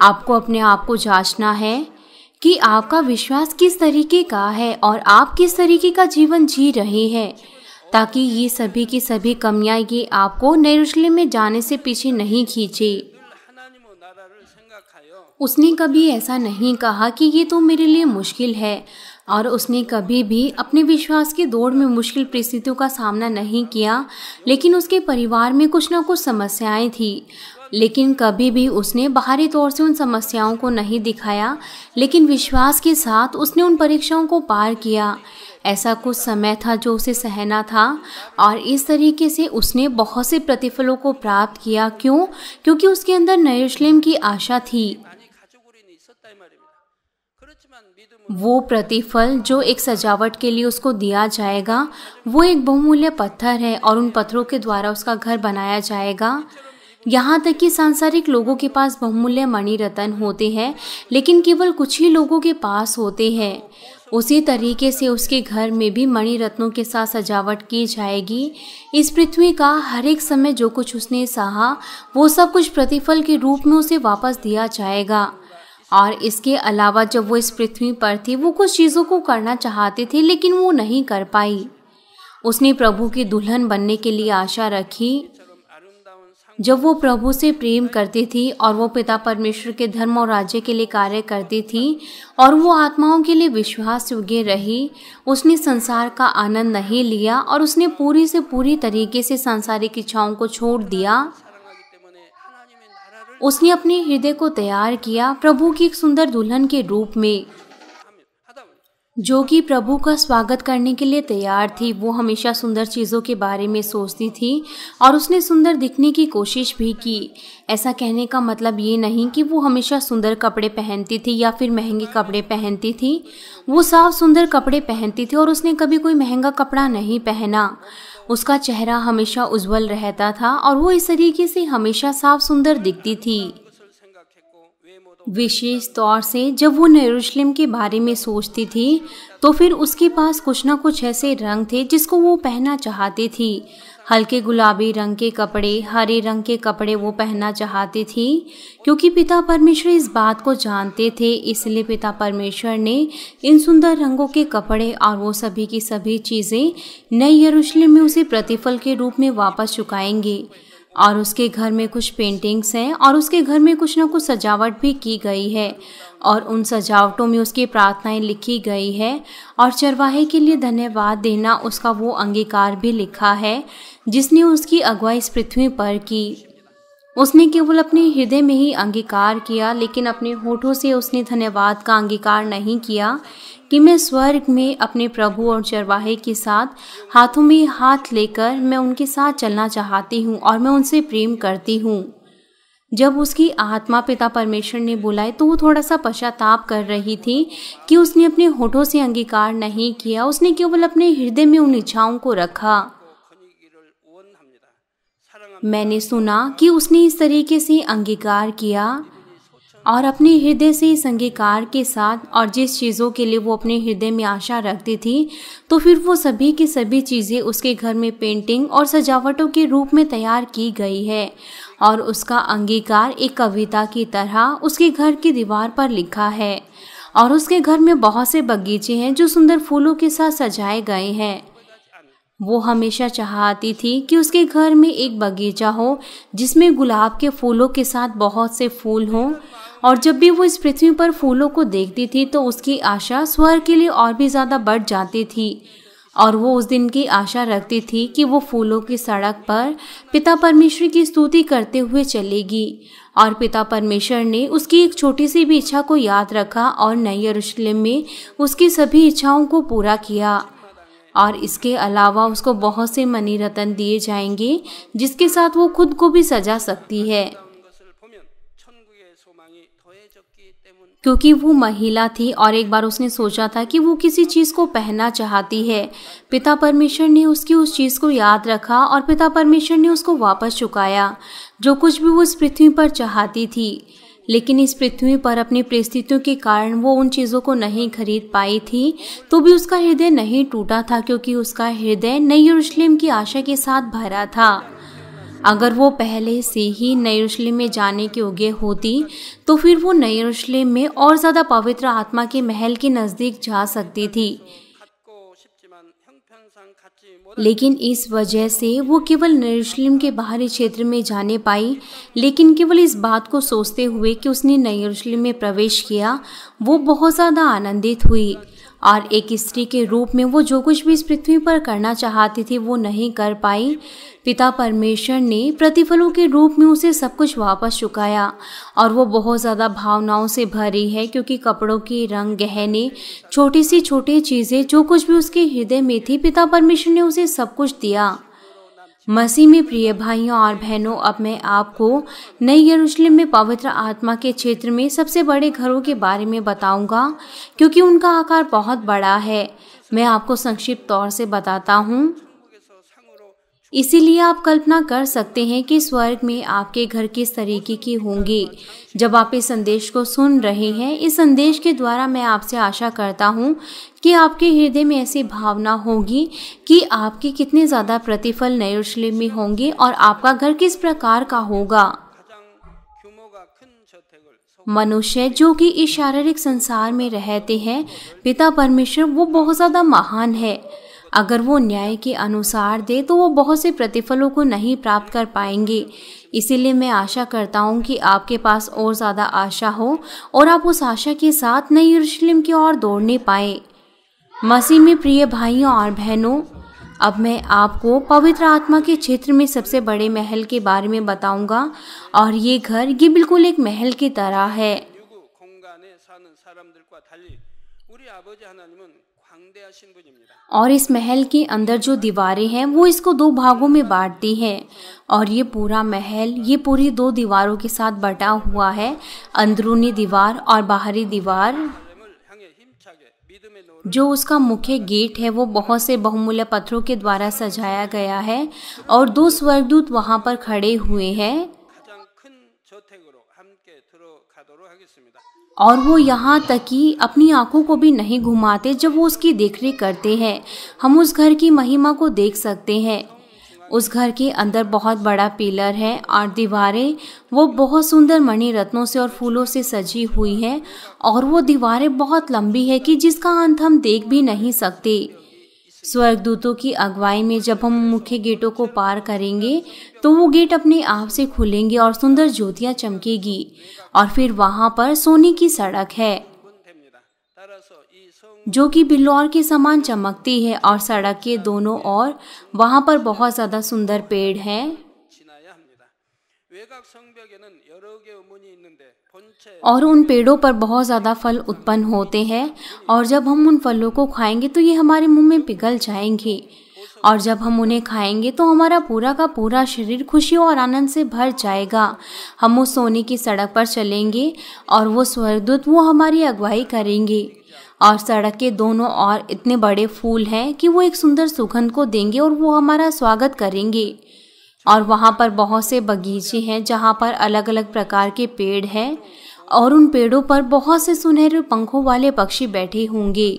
आपको अपने आप को जांचना है कि आपका विश्वास किस तरीके का है और आप किस तरीके का जीवन जी रहे हैं ताकि ये सभी की सभी कमियाँ ये आपको नयरुशलेम में जाने से पीछे नहीं खींचे उसने कभी ऐसा नहीं कहा कि ये तो मेरे लिए मुश्किल है और उसने कभी भी अपने विश्वास की दौड़ में मुश्किल परिस्थितियों का सामना नहीं किया लेकिन उसके परिवार में कुछ ना कुछ समस्याएं थी लेकिन कभी भी उसने बाहरी तौर से उन समस्याओं को नहीं दिखाया लेकिन विश्वास के साथ उसने उन परीक्षाओं को पार किया ऐसा कुछ समय था जो उसे सहना था और इस तरीके से उसने बहुत से प्रतिफलों को प्राप्त किया क्यों क्योंकि उसके अंदर नयरूशलेम की आशा थी वो प्रतिफल जो एक सजावट के लिए उसको दिया जाएगा वो एक बहुमूल्य पत्थर है और उन पत्थरों के द्वारा उसका घर बनाया जाएगा यहाँ तक कि सांसारिक लोगों के पास बहुमूल्य मणि रतन होते हैं लेकिन केवल कुछ ही लोगों के पास होते हैं उसी तरीके से उसके घर में भी मणि रत्नों के साथ सजावट की जाएगी इस पृथ्वी का हर एक समय जो कुछ उसने सहा वो सब कुछ प्रतिफल के रूप में उसे वापस दिया जाएगा और इसके अलावा जब वो इस पृथ्वी पर थी वो कुछ चीज़ों को करना चाहती थी लेकिन वो नहीं कर पाई उसने प्रभु की दुल्हन बनने के लिए आशा रखी जब वो प्रभु से प्रेम करती थी और वो पिता परमेश्वर के धर्म और राज्य के लिए कार्य करती थी और वो आत्माओं के लिए विश्वास योग्य रही उसने संसार का आनंद नहीं लिया और उसने पूरी से पूरी तरीके से सांसारिक इच्छाओं को छोड़ दिया उसने अपने हृदय को तैयार किया प्रभु की एक सुंदर दुल्हन के रूप में जो कि प्रभु का स्वागत करने के लिए तैयार थी वो हमेशा सुंदर चीज़ों के बारे में सोचती थी और उसने सुंदर दिखने की कोशिश भी की ऐसा कहने का मतलब ये नहीं कि वो हमेशा सुंदर कपड़े पहनती थी या फिर महंगे कपड़े पहनती थी वो साफ सुंदर कपड़े पहनती थी और उसने कभी कोई महंगा कपड़ा नहीं पहना उसका चेहरा हमेशा उज्जवल रहता था और वो इस तरीके से हमेशा साफ सुंदर दिखती थी विशेष तौर से जब वो यरूशलेम के बारे में सोचती थी तो फिर उसके पास कुछ ना कुछ ऐसे रंग थे जिसको वो पहनना चाहती थी हल्के गुलाबी रंग के कपड़े हरे रंग के कपड़े वो पहनना चाहती थी क्योंकि पिता परमेश्वर इस बात को जानते थे इसलिए पिता परमेश्वर ने इन सुंदर रंगों के कपड़े और वो सभी की सभी चीज़ें नई यरूशलेम में उसे प्रतिफल के रूप में वापस चुकाएंगे और उसके घर में कुछ पेंटिंग्स हैं और उसके घर में कुछ ना कुछ सजावट भी की गई है और उन सजावटों में उसकी प्रार्थनाएं लिखी गई है और चरवाहे के लिए धन्यवाद देना उसका वो अंगीकार भी लिखा है जिसने उसकी अगुवाई इस पृथ्वी पर की उसने केवल अपने हृदय में ही अंगीकार किया लेकिन अपने होठों से उसने धन्यवाद का अंगीकार नहीं किया कि मैं स्वर्ग में अपने प्रभु और चरवाहे के साथ हाथों में हाथ लेकर मैं उनके साथ चलना चाहती हूँ और मैं उनसे प्रेम करती हूँ जब उसकी आत्मा पिता परमेश्वर ने बुलाए तो वो थोड़ा सा पश्चाताप कर रही थी कि उसने अपने होठों से अंगीकार नहीं किया उसने केवल अपने हृदय में उन इच्छाओं को रखा मैंने सुना कि उसने इस तरीके से अंगीकार किया और अपने हृदय से इस अंगीकार के साथ और जिस चीज़ों के लिए वो अपने हृदय में आशा रखती थी तो फिर वो सभी की सभी चीज़ें उसके घर में पेंटिंग और सजावटों के रूप में तैयार की गई है और उसका अंगीकार एक कविता की तरह उसके घर की दीवार पर लिखा है और उसके घर में बहुत से बगीचे हैं जो सुंदर फूलों के साथ सजाए गए हैं वो हमेशा चाहती थी कि उसके घर में एक बगीचा हो जिसमें गुलाब के फूलों के साथ बहुत से फूल हों और जब भी वो इस पृथ्वी पर फूलों को देखती थी तो उसकी आशा स्वर्ग के लिए और भी ज़्यादा बढ़ जाती थी और वो उस दिन की आशा रखती थी कि वो फूलों की सड़क पर पिता परमेश्वर की स्तुति करते हुए चलेगी और पिता परमेश्वर ने उसकी एक छोटी सी भी इच्छा को याद रखा और नए यरूशलेम में उसकी सभी इच्छाओं को पूरा किया और इसके अलावा उसको बहुत से मनी रतन दिए जाएंगे जिसके साथ वो खुद को भी सजा सकती है क्योंकि वो महिला थी और एक बार उसने सोचा था कि वो किसी चीज़ को पहनना चाहती है पिता परमेश्वर ने उसकी उस चीज़ को याद रखा और पिता परमेश्वर ने उसको वापस चुकाया जो कुछ भी वो इस पृथ्वी पर चाहती थी लेकिन इस पृथ्वी पर अपनी परिस्थितियों के कारण वो उन चीज़ों को नहीं खरीद पाई थी तो भी उसका हृदय नहीं टूटा था क्योंकि उसका हृदय नई यरूशलेम की आशा के साथ भरा था अगर वो पहले से ही नयरूशलेम में जाने के योग्य होती तो फिर वो नयरूशलेम में और ज़्यादा पवित्र आत्मा के महल के नज़दीक जा सकती थी लेकिन इस वजह से वो केवल नयरूशलेम के बाहरी क्षेत्र में जाने पाई लेकिन केवल इस बात को सोचते हुए कि उसने नयरूशलेम में प्रवेश किया वो बहुत ज़्यादा आनंदित हुई और एक स्त्री के रूप में वो जो कुछ भी इस पृथ्वी पर करना चाहती थी वो नहीं कर पाई पिता परमेश्वर ने प्रतिफलों के रूप में उसे सब कुछ वापस चुकाया और वो बहुत ज़्यादा भावनाओं से भरी है क्योंकि कपड़ों के रंग गहने छोटी सी छोटी चीज़ें जो कुछ भी उसके हृदय में थी पिता परमेश्वर ने उसे सब कुछ दिया मसीह में प्रिय भाइयों और बहनों अब मैं आपको नई यरूशलेम में पवित्र आत्मा के क्षेत्र में सबसे बड़े घरों के बारे में बताऊंगा क्योंकि उनका आकार बहुत बड़ा है मैं आपको संक्षिप्त तौर से बताता हूँ इसीलिए आप कल्पना कर सकते हैं कि स्वर्ग में आपके घर किस तरीके की होंगी जब आप इस संदेश को सुन रहे हैं इस संदेश के द्वारा मैं आपसे आशा करता हूँ कि आपके हृदय में ऐसी भावना होगी कि आपके कितने ज़्यादा प्रतिफल नयरुशलेम में होंगे और आपका घर किस प्रकार का होगा मनुष्य जो कि इस शारीरिक संसार में रहते हैं पिता परमेश्वर वो बहुत ज़्यादा महान है अगर वो न्याय के अनुसार दे तो वो बहुत से प्रतिफलों को नहीं प्राप्त कर पाएंगे इसीलिए मैं आशा करता हूँ कि आपके पास और ज़्यादा आशा हो और आप उस आशा के साथ नई यरूशलेम की ओर दौड़ने पाए मसीह में प्रिय भाइयों और बहनों अब मैं आपको पवित्र आत्मा के क्षेत्र में सबसे बड़े महल के बारे में बताऊंगा और ये घर ये बिल्कुल एक महल की तरह है और इस महल के अंदर जो दीवारें हैं वो इसको दो भागों में बांटती हैं और ये पूरा महल ये पूरी दो दीवारों के साथ बटा हुआ है अंदरूनी दीवार और बाहरी दीवार जो उसका मुख्य गेट है वो बहुत से बहुमूल्य पत्थरों के द्वारा सजाया गया है और दो स्वर्गदूत वहाँ पर खड़े हुए हैं और वो यहाँ तक कि अपनी आंखों को भी नहीं घुमाते जब वो उसकी देख करते हैं हम उस घर की महिमा को देख सकते हैं उस घर के अंदर बहुत बड़ा पिलर है और दीवारें वो बहुत सुंदर मणि रत्नों से और फूलों से सजी हुई हैं और वो दीवारें बहुत लंबी है कि जिसका अंत हम देख भी नहीं सकते स्वर्गदूतों की अगुवाई में जब हम मुख्य गेटों को पार करेंगे तो वो गेट अपने आप से खुलेंगे और सुंदर ज्योतियाँ चमकेगी और फिर वहाँ पर सोने की सड़क है जो कि बिल्लौर के समान चमकती है और सड़क के दोनों ओर वहाँ पर बहुत ज़्यादा सुंदर पेड़ हैं और उन पेड़ों पर बहुत ज़्यादा फल उत्पन्न होते हैं और जब हम उन फलों को खाएंगे तो ये हमारे मुंह में पिघल जाएंगे और जब हम उन्हें खाएंगे तो हमारा पूरा का पूरा शरीर खुशी और आनंद से भर जाएगा हम उस सोने की सड़क पर चलेंगे और वो स्वर्गदूत वो हमारी अगुवाई करेंगे और सड़क के दोनों ओर इतने बड़े फूल हैं कि वो एक सुंदर सुगंध को देंगे और वो हमारा स्वागत करेंगे और वहाँ पर बहुत से बगीचे हैं जहाँ पर अलग अलग प्रकार के पेड़ हैं और उन पेड़ों पर बहुत से सुनहरे पंखों वाले पक्षी बैठे होंगे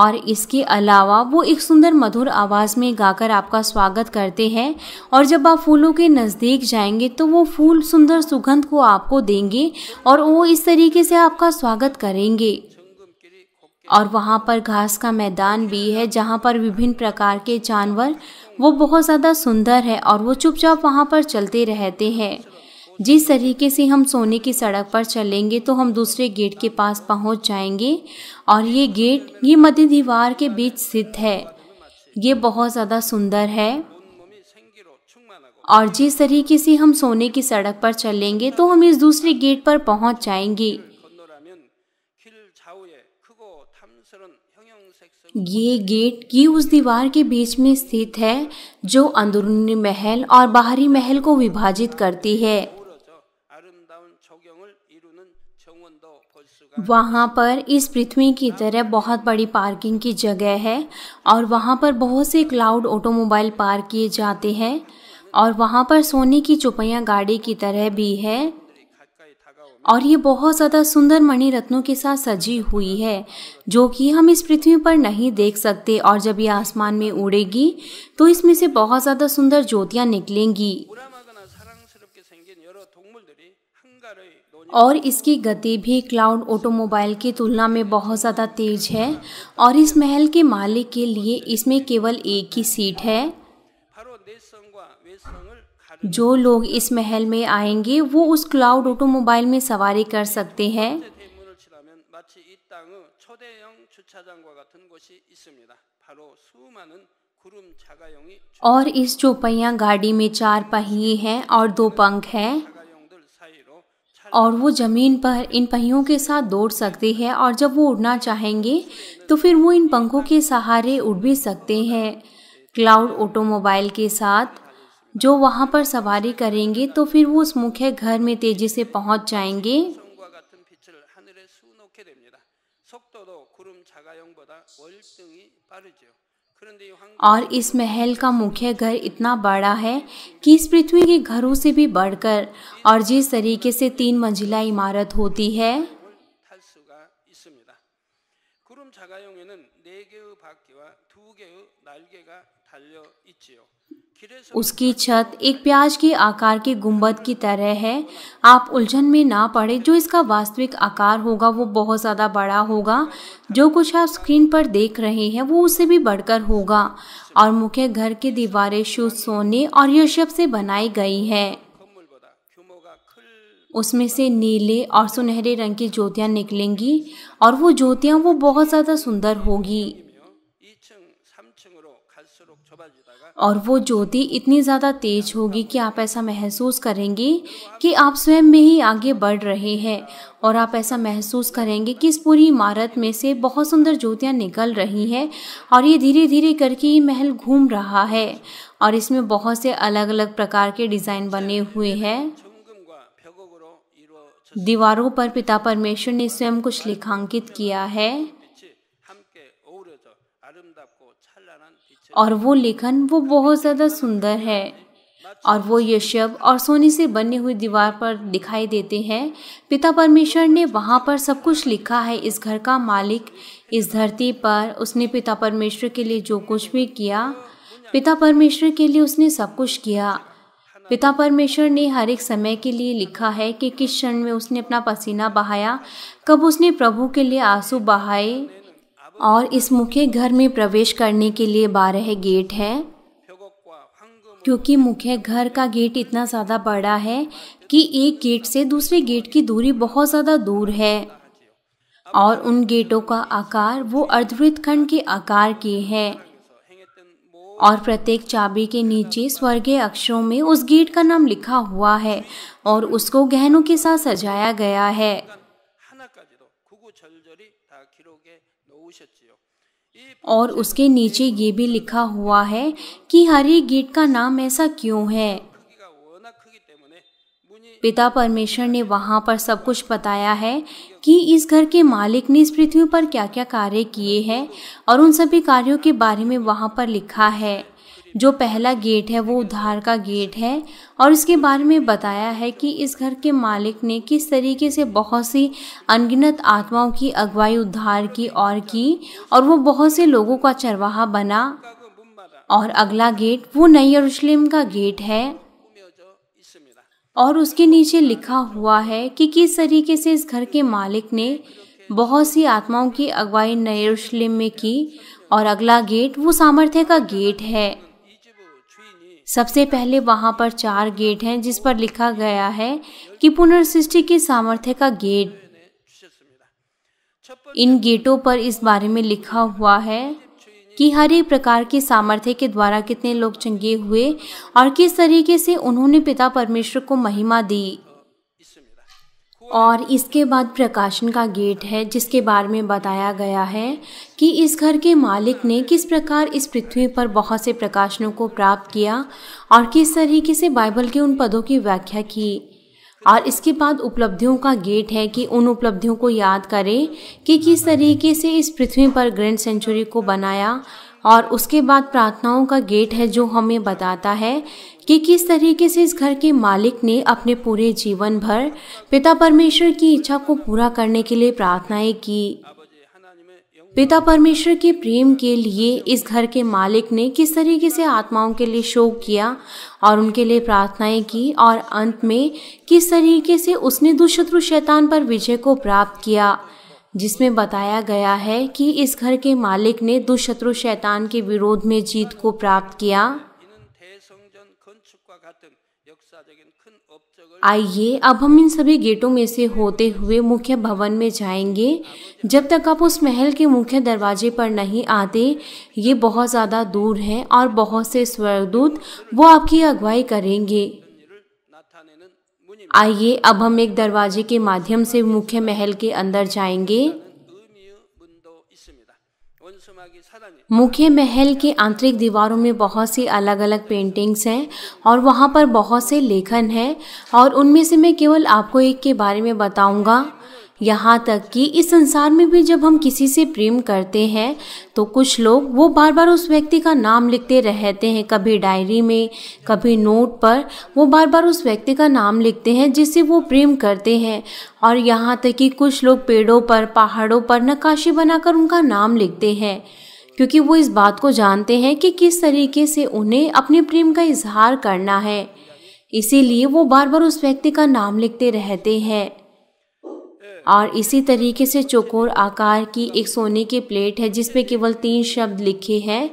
और इसके अलावा वो एक सुंदर मधुर आवाज़ में गाकर आपका स्वागत करते हैं और जब आप फूलों के नज़दीक जाएंगे तो वो फूल सुंदर सुगंध को आपको देंगे और वो इस तरीके से आपका स्वागत करेंगे और वहाँ पर घास का मैदान भी है जहाँ पर विभिन्न प्रकार के जानवर वो बहुत ज़्यादा सुंदर है और वो चुपचाप वहाँ पर चलते रहते हैं जिस तरीके से हम सोने की सड़क पर चलेंगे तो हम दूसरे गेट के पास पहुंच जाएंगे और ये गेट ये मध्य दीवार के बीच स्थित है ये बहुत ज़्यादा सुंदर है और जिस तरीके से हम सोने की सड़क पर चलेंगे तो हम इस दूसरे गेट पर पहुंच जाएंगे ये गेट ये उस दीवार के बीच में स्थित है जो अंदरूनी महल और बाहरी महल को विभाजित करती है वहाँ पर इस पृथ्वी की तरह बहुत बड़ी पार्किंग की जगह है और वहाँ पर बहुत से क्लाउड ऑटोमोबाइल पार्क किए जाते हैं और वहाँ पर सोने की चुपैया गाड़ी की तरह भी है और ये बहुत ज़्यादा सुंदर मणि रत्नों के साथ सजी हुई है जो कि हम इस पृथ्वी पर नहीं देख सकते और जब ये आसमान में उड़ेगी तो इसमें से बहुत ज़्यादा सुंदर ज्योतियाँ निकलेंगी और इसकी गति भी क्लाउड ऑटोमोबाइल की तुलना में बहुत ज़्यादा तेज है और इस महल के मालिक के लिए इसमें केवल एक ही सीट है जो लोग इस महल में आएंगे वो उस क्लाउड ऑटोमोबाइल में सवारी कर सकते हैं और इस चौपहिया गाड़ी में चार पहिए हैं और दो पंख हैं और वो ज़मीन पर इन पहियों के साथ दौड़ सकते हैं और जब वो उड़ना चाहेंगे तो फिर वो इन पंखों के सहारे उड़ भी सकते हैं क्लाउड ऑटोमोबाइल के साथ जो वहाँ पर सवारी करेंगे तो फिर वो उस मुख्य घर में तेज़ी से पहुँच जाएंगे और इस महल का मुख्य घर इतना बड़ा है कि इस पृथ्वी के घरों से भी बढ़कर और जिस तरीके से तीन मंजिला इमारत होती है उसकी छत एक प्याज के आकार के गुंबद की तरह है आप उलझन में ना पड़े जो इसका वास्तविक आकार होगा वो बहुत ज़्यादा बड़ा होगा जो कुछ आप स्क्रीन पर देख रहे हैं वो उससे भी बढ़कर होगा और मुख्य घर की दीवारें शुद्ध सोने और यशप से बनाई गई है उसमें से नीले और सुनहरे रंग की ज्योतियाँ निकलेंगी और वो ज्योतियाँ वो बहुत ज़्यादा सुंदर होगी और वो ज्योति इतनी ज़्यादा तेज होगी कि आप ऐसा महसूस करेंगे कि आप स्वयं में ही आगे बढ़ रहे हैं और आप ऐसा महसूस करेंगे कि इस पूरी इमारत में से बहुत सुंदर ज्योतियाँ निकल रही हैं और ये धीरे धीरे करके ये महल घूम रहा है और इसमें बहुत से अलग अलग प्रकार के डिज़ाइन बने हुए हैं दीवारों पर पिता परमेश्वर ने स्वयं कुछ लिखांकित किया है और वो लेखन वो बहुत ज़्यादा सुंदर है और वो यशव और सोने से बने हुई दीवार पर दिखाई देते हैं पिता परमेश्वर ने वहाँ पर सब कुछ लिखा है इस घर का मालिक इस धरती पर उसने पिता परमेश्वर के लिए जो कुछ भी किया पिता परमेश्वर के लिए उसने सब कुछ किया पिता परमेश्वर ने हर एक समय के लिए लिखा है कि किस क्षण में उसने अपना पसीना बहाया कब उसने प्रभु के लिए आंसू बहाए और इस मुख्य घर में प्रवेश करने के लिए बारह गेट है क्योंकि मुख्य घर का गेट इतना ज़्यादा बड़ा है कि एक गेट से दूसरे गेट की दूरी बहुत ज़्यादा दूर है और उन गेटों का आकार वो अर्धवृत्त खंड के आकार के है और प्रत्येक चाबी के नीचे स्वर्गीय अक्षरों में उस गेट का नाम लिखा हुआ है और उसको गहनों के साथ सजाया गया है और उसके नीचे ये भी लिखा हुआ है कि हरे गेट का नाम ऐसा क्यों है पिता परमेश्वर ने वहाँ पर सब कुछ बताया है कि इस घर के मालिक ने इस पृथ्वी पर क्या क्या कार्य किए हैं और उन सभी कार्यों के बारे में वहाँ पर लिखा है जो पहला गेट है वो उधार का गेट है और इसके बारे में बताया है कि इस घर के मालिक ने किस तरीके से बहुत सी अनगिनत आत्माओं की अगुवाई उद्धार की और की और वो बहुत से लोगों का चरवाहा बना और अगला गेट वो नई यरूशलेम का गेट है और उसके नीचे लिखा हुआ है कि किस तरीके से इस घर के मालिक ने बहुत सी आत्माओं की अगुवाई नए यरूशलेम में की और अगला गेट वो सामर्थ्य का गेट है सबसे पहले वहाँ पर चार गेट हैं जिस पर लिखा गया है कि पुनर्सृष्टि के सामर्थ्य का गेट इन गेटों पर इस बारे में लिखा हुआ है कि हर एक प्रकार के सामर्थ्य के द्वारा कितने लोग चंगे हुए और किस तरीके से उन्होंने पिता परमेश्वर को महिमा दी और इसके बाद प्रकाशन का गेट है जिसके बारे में बताया गया है कि इस घर के मालिक ने किस प्रकार इस पृथ्वी पर बहुत से प्रकाशनों को प्राप्त किया और किस तरीके से बाइबल के उन पदों की व्याख्या की और इसके बाद उपलब्धियों का गेट है कि उन उपलब्धियों को याद करें कि किस तरीके से इस पृथ्वी पर ग्रैंड सेंचुरी को बनाया और उसके बाद प्रार्थनाओं का गेट है जो हमें बताता है कि किस तरीके से इस घर के मालिक ने अपने पूरे जीवन भर पिता परमेश्वर की इच्छा को पूरा करने के लिए प्रार्थनाएं की पिता परमेश्वर के प्रेम के लिए इस घर के मालिक ने किस तरीके से आत्माओं के लिए शोक किया और उनके लिए प्रार्थनाएं की और अंत में किस तरीके से उसने दुशत्रु शैतान पर विजय को प्राप्त किया जिसमें बताया गया है कि इस घर के मालिक ने दुशत्रु शैतान के विरोध में जीत को प्राप्त किया आइए अब हम इन सभी गेटों में से होते हुए मुख्य भवन में जाएंगे जब तक आप उस महल के मुख्य दरवाजे पर नहीं आते ये बहुत ज़्यादा दूर है और बहुत से स्वर्गदूत वो आपकी अगुवाई करेंगे आइए अब हम एक दरवाजे के माध्यम से मुख्य महल के अंदर जाएंगे मुख्य महल के आंतरिक दीवारों में बहुत सी अलग अलग पेंटिंग्स हैं और वहाँ पर बहुत से लेखन हैं और उनमें से मैं केवल आपको एक के बारे में बताऊंगा यहाँ तक कि इस संसार में भी जब हम किसी से प्रेम करते हैं तो कुछ लोग वो बार बार उस व्यक्ति का नाम लिखते रहते हैं कभी डायरी में कभी नोट पर वो बार बार उस व्यक्ति का नाम लिखते हैं जिससे वो प्रेम करते हैं और यहाँ तक कि कुछ लोग पेड़ों पर पहाड़ों पर नक्काशी बनाकर उनका नाम लिखते हैं क्योंकि वो इस बात को जानते हैं कि किस तरीके से उन्हें अपने प्रेम का इजहार करना है इसीलिए वो बार बार उस व्यक्ति का नाम लिखते रहते हैं और इसी तरीके से चौकोर आकार की एक सोने की प्लेट है जिसमें केवल तीन शब्द लिखे हैं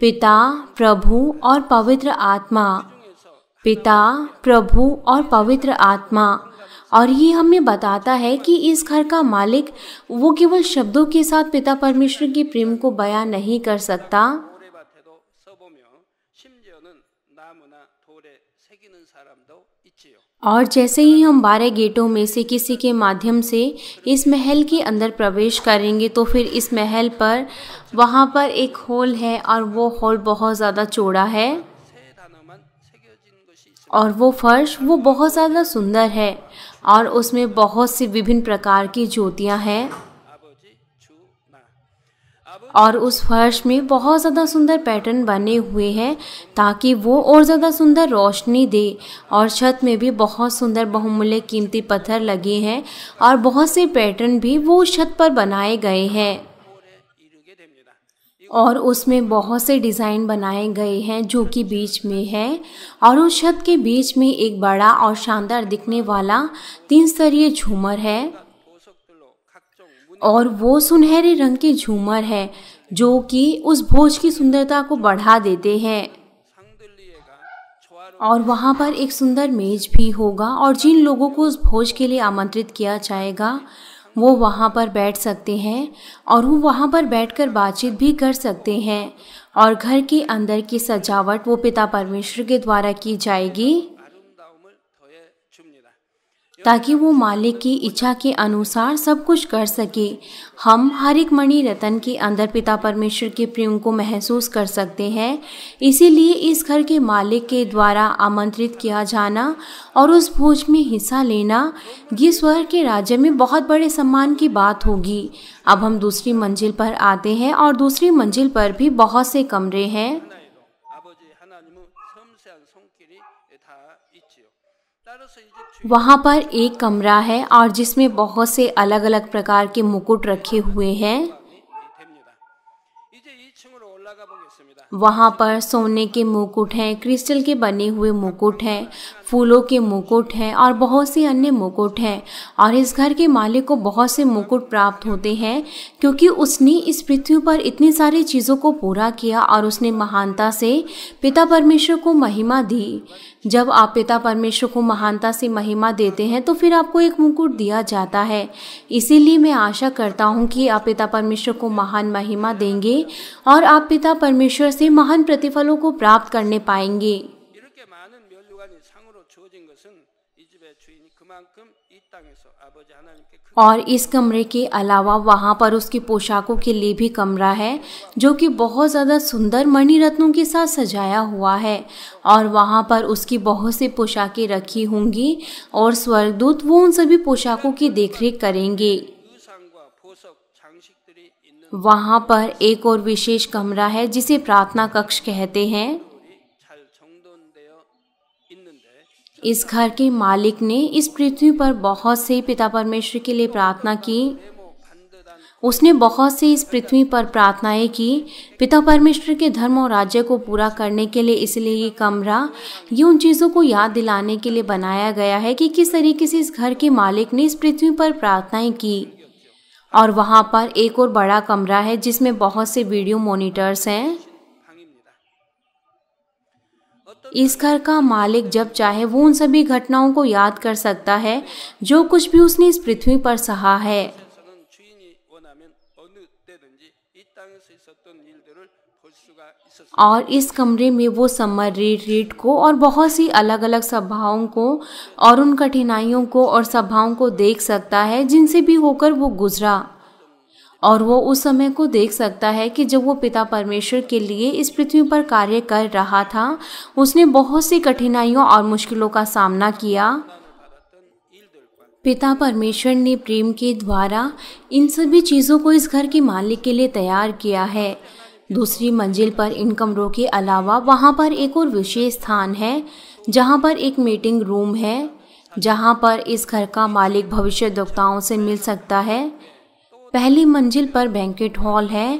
पिता प्रभु और पवित्र आत्मा पिता प्रभु और पवित्र आत्मा और ये हमें बताता है कि इस घर का मालिक वो केवल शब्दों के साथ पिता परमेश्वर के प्रेम को बयां नहीं कर सकता और जैसे ही हम बारह गेटों में से किसी के माध्यम से इस महल के अंदर प्रवेश करेंगे तो फिर इस महल पर वहाँ पर एक हॉल है और वो हॉल बहुत ज़्यादा चौड़ा है और वो फर्श वो बहुत ज़्यादा सुंदर है और उसमें बहुत सी विभिन्न प्रकार की ज्योतियाँ हैं और उस फर्श में बहुत ज़्यादा सुंदर पैटर्न बने हुए हैं ताकि वो और ज़्यादा सुंदर रोशनी दे और छत में भी बहुत सुंदर बहुमूल्य कीमती पत्थर लगे हैं और बहुत से पैटर्न भी वो छत पर बनाए गए हैं और उसमें बहुत से डिज़ाइन बनाए गए हैं जो कि बीच में है और उस छत के बीच में एक बड़ा और शानदार दिखने वाला तीन स्तरीय झूमर है और वो सुनहरे रंग के झूमर है जो कि उस भोज की सुंदरता को बढ़ा देते हैं और वहाँ पर एक सुंदर मेज भी होगा और जिन लोगों को उस भोज के लिए आमंत्रित किया जाएगा वो वहाँ पर बैठ सकते हैं और वो वहाँ पर बैठकर बातचीत भी कर सकते हैं और घर के अंदर की सजावट वो पिता परमेश्वर के द्वारा की जाएगी ताकि वो मालिक की इच्छा के अनुसार सब कुछ कर सके हम हर एक मणि रतन के अंदर पिता परमेश्वर के प्रेम को महसूस कर सकते हैं इसीलिए इस घर के मालिक के द्वारा आमंत्रित किया जाना और उस भोज में हिस्सा लेना ये स्वर के राज्य में बहुत बड़े सम्मान की बात होगी अब हम दूसरी मंजिल पर आते हैं और दूसरी मंजिल पर भी बहुत से कमरे हैं वहाँ पर एक कमरा है और जिसमें बहुत से अलग अलग प्रकार के मुकुट रखे हुए हैं वहाँ पर सोने के मुकुट हैं क्रिस्टल के बने हुए मुकुट हैं फूलों के मुकुट हैं और बहुत से अन्य मुकुट हैं और इस घर के मालिक को बहुत से मुकुट प्राप्त होते हैं क्योंकि उसने इस पृथ्वी पर इतनी सारी चीज़ों को पूरा किया और उसने महानता से पिता परमेश्वर को महिमा दी जब आप पिता परमेश्वर को महानता से महिमा देते हैं तो फिर आपको एक मुकुट दिया जाता है इसीलिए मैं आशा करता हूँ कि आप पिता परमेश्वर को महान महिमा देंगे और आप पिता परमेश्वर से महान प्रतिफलों को प्राप्त करने पाएंगे और इस कमरे के अलावा वहाँ पर उसकी पोशाकों के लिए भी कमरा है जो कि बहुत ज़्यादा सुंदर मणि रत्नों के साथ सजाया हुआ है और वहाँ पर उसकी बहुत सी पोशाकें रखी होंगी और स्वर्गदूत वो उन सभी पोशाकों की देखरेख करेंगे वहाँ पर एक और विशेष कमरा है जिसे प्रार्थना कक्ष कहते हैं इस घर के मालिक ने इस पृथ्वी पर बहुत से पिता परमेश्वर के लिए प्रार्थना की उसने बहुत से इस पृथ्वी पर प्रार्थनाएं की पिता परमेश्वर के धर्म और राज्य को पूरा करने के लिए इसलिए ये कमरा ये उन चीज़ों को याद दिलाने के लिए बनाया गया है कि किस तरीके से इस घर के मालिक ने इस पृथ्वी पर प्रार्थनाएं की और वहाँ पर एक और बड़ा कमरा है जिसमें बहुत से वीडियो मोनिटर्स हैं इस घर का मालिक जब चाहे वो उन सभी घटनाओं को याद कर सकता है जो कुछ भी उसने इस पृथ्वी पर सहा है और इस कमरे में वो समर रेट रेट को और बहुत सी अलग अलग सभाओं को और उन कठिनाइयों को और सभाओं को देख सकता है जिनसे भी होकर वो गुजरा और वो उस समय को देख सकता है कि जब वो पिता परमेश्वर के लिए इस पृथ्वी पर कार्य कर रहा था उसने बहुत सी कठिनाइयों और मुश्किलों का सामना किया पिता परमेश्वर ने प्रेम के द्वारा इन सभी चीज़ों को इस घर के मालिक के लिए तैयार किया है दूसरी मंजिल पर इन कमरों के अलावा वहाँ पर एक और विशेष स्थान है जहाँ पर एक मीटिंग रूम है जहाँ पर इस घर का मालिक भविष्य भविष्यद्वक्ताओं से मिल सकता है पहली मंजिल पर बैंकेट हॉल है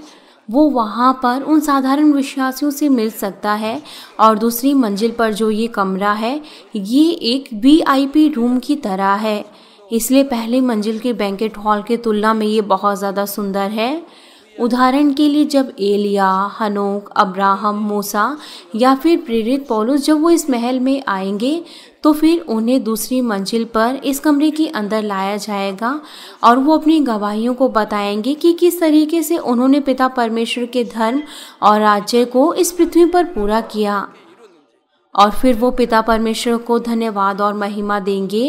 वो वहाँ पर उन साधारण विश्वासियों से मिल सकता है और दूसरी मंजिल पर जो ये कमरा है ये एक वीआईपी रूम की तरह है इसलिए पहली मंजिल के बैंकेट हॉल की तुलना में ये बहुत ज़्यादा सुंदर है उदाहरण के लिए जब एलिया हनोक अब्राहम मूसा या फिर प्रेरित पौलुस जब वो इस महल में आएंगे तो फिर उन्हें दूसरी मंजिल पर इस कमरे के अंदर लाया जाएगा और वो अपनी गवाहियों को बताएंगे कि किस तरीके से उन्होंने पिता परमेश्वर के धर्म और राज्य को इस पृथ्वी पर पूरा किया और फिर वो पिता परमेश्वर को धन्यवाद और महिमा देंगे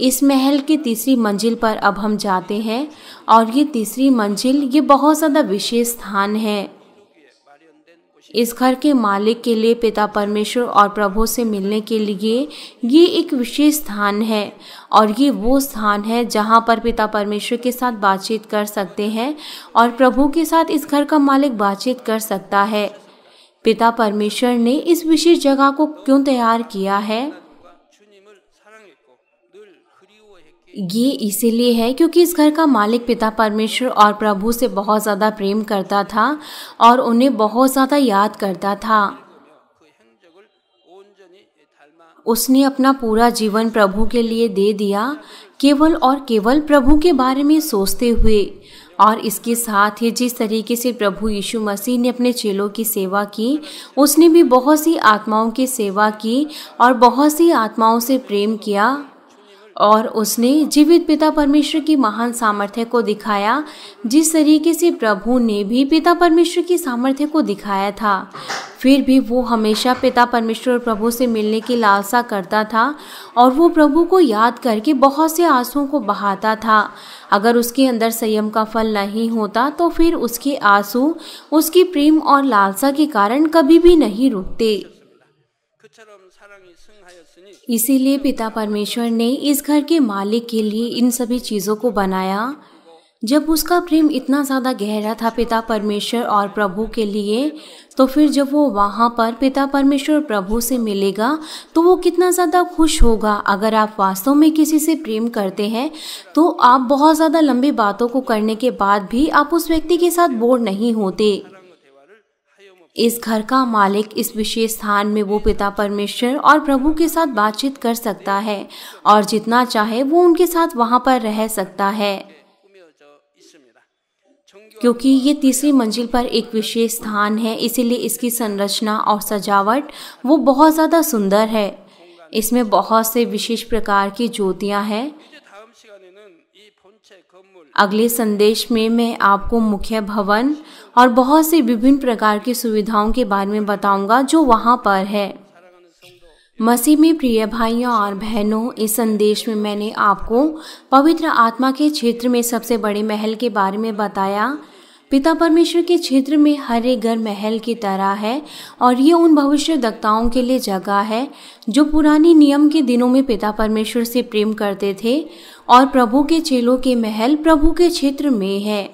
इस महल की तीसरी मंजिल पर अब हम जाते हैं और ये तीसरी मंजिल ये बहुत ज़्यादा विशेष स्थान है इस घर के मालिक के लिए पिता परमेश्वर और प्रभु से मिलने के लिए ये एक विशेष स्थान है और ये वो स्थान है जहाँ पर पिता परमेश्वर के साथ बातचीत कर सकते हैं और प्रभु के साथ इस घर का मालिक बातचीत कर सकता है पिता परमेश्वर ने इस विशेष जगह को क्यों तैयार किया है ये इसीलिए है क्योंकि इस घर का मालिक पिता परमेश्वर और प्रभु से बहुत ज़्यादा प्रेम करता था और उन्हें बहुत ज़्यादा याद करता था उसने अपना पूरा जीवन प्रभु के लिए दे दिया केवल और केवल प्रभु के बारे में सोचते हुए और इसके साथ ही जिस तरीके से प्रभु यीशु मसीह ने अपने चेलों की सेवा की उसने भी बहुत सी आत्माओं की सेवा की और बहुत सी आत्माओं से प्रेम किया और उसने जीवित पिता परमेश्वर की महान सामर्थ्य को दिखाया जिस तरीके से प्रभु ने भी पिता परमेश्वर की सामर्थ्य को दिखाया था फिर भी वो हमेशा पिता परमेश्वर और प्रभु से मिलने की लालसा करता था और वो प्रभु को याद करके बहुत से आंसुओं को बहाता था अगर उसके अंदर संयम का फल नहीं होता तो फिर उसके आंसू उसकी प्रेम और लालसा के कारण कभी भी नहीं रुकते इसीलिए पिता परमेश्वर ने इस घर के मालिक के लिए इन सभी चीज़ों को बनाया जब उसका प्रेम इतना ज़्यादा गहरा था पिता परमेश्वर और प्रभु के लिए तो फिर जब वो वहाँ पर पिता परमेश्वर प्रभु से मिलेगा तो वो कितना ज़्यादा खुश होगा अगर आप वास्तव में किसी से प्रेम करते हैं तो आप बहुत ज़्यादा लंबी बातों को करने के बाद भी आप उस व्यक्ति के साथ बोर नहीं होते इस घर का मालिक इस विशेष स्थान में वो पिता परमेश्वर और प्रभु के साथ बातचीत कर सकता है और जितना चाहे वो उनके साथ वहाँ पर रह सकता है क्योंकि ये तीसरी मंजिल पर एक विशेष स्थान है इसीलिए इसकी संरचना और सजावट वो बहुत ज़्यादा सुंदर है इसमें बहुत से विशेष प्रकार की ज्योतियाँ हैं अगले संदेश में मैं आपको मुख्य भवन और बहुत से विभिन्न प्रकार की सुविधाओं के बारे में बताऊंगा जो वहाँ पर है मसीह में प्रिय भाइयों और बहनों इस संदेश में मैंने आपको पवित्र आत्मा के क्षेत्र में सबसे बड़े महल के बारे में बताया पिता परमेश्वर के क्षेत्र में हर एक घर महल की तरह है और ये उन भविष्य दक्ताओं के लिए जगह है जो पुराने नियम के दिनों में पिता परमेश्वर से प्रेम करते थे और प्रभु के चेलों के महल प्रभु के क्षेत्र में है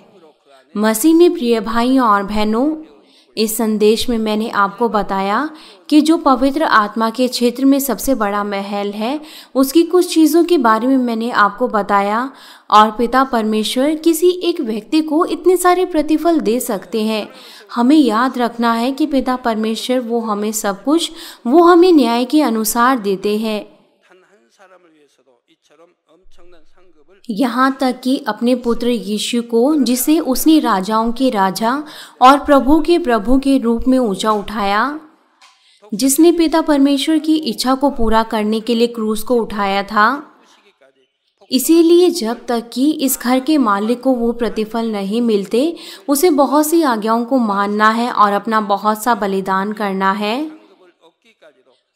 मसीह में प्रिय भाइयों और बहनों इस संदेश में मैंने आपको बताया कि जो पवित्र आत्मा के क्षेत्र में सबसे बड़ा महल है उसकी कुछ चीज़ों के बारे में मैंने आपको बताया और पिता परमेश्वर किसी एक व्यक्ति को इतने सारे प्रतिफल दे सकते हैं हमें याद रखना है कि पिता परमेश्वर वो हमें सब कुछ वो हमें न्याय के अनुसार देते हैं यहाँ तक कि अपने पुत्र यीशु को जिसे उसने राजाओं के राजा और प्रभु के प्रभु के रूप में ऊंचा उठाया जिसने पिता परमेश्वर की इच्छा को पूरा करने के लिए क्रूस को उठाया था इसीलिए जब तक कि इस घर के मालिक को वो प्रतिफल नहीं मिलते उसे बहुत सी आज्ञाओं को मानना है और अपना बहुत सा बलिदान करना है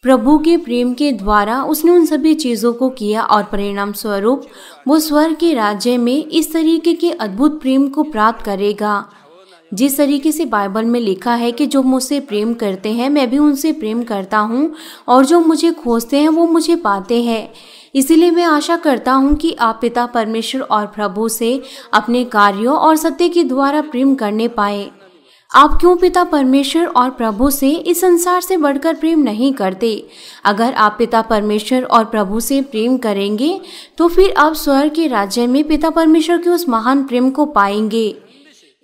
प्रभु के प्रेम के द्वारा उसने उन सभी चीज़ों को किया और परिणाम स्वरूप वो स्वर्ग के राज्य में इस तरीके के अद्भुत प्रेम को प्राप्त करेगा जिस तरीके से बाइबल में लिखा है कि जो मुझसे प्रेम करते हैं मैं भी उनसे प्रेम करता हूँ और जो मुझे खोजते हैं वो मुझे पाते हैं इसीलिए मैं आशा करता हूँ कि आप पिता परमेश्वर और प्रभु से अपने कार्यों और सत्य के द्वारा प्रेम करने पाए आप क्यों पिता परमेश्वर और प्रभु से इस संसार से बढ़कर प्रेम नहीं करते अगर आप पिता परमेश्वर और प्रभु से प्रेम करेंगे तो फिर आप स्वर्ग के राज्य में पिता परमेश्वर के उस महान प्रेम को पाएंगे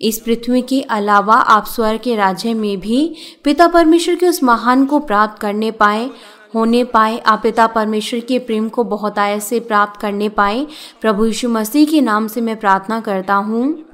इस पृथ्वी के अलावा आप स्वर के राज्य में भी पिता परमेश्वर के उस महान को प्राप्त करने पाए होने पाए आप पिता परमेश्वर के प्रेम को बहुत आय से प्राप्त करने पाए प्रभु यीशु मसीह के नाम से मैं प्रार्थना करता हूँ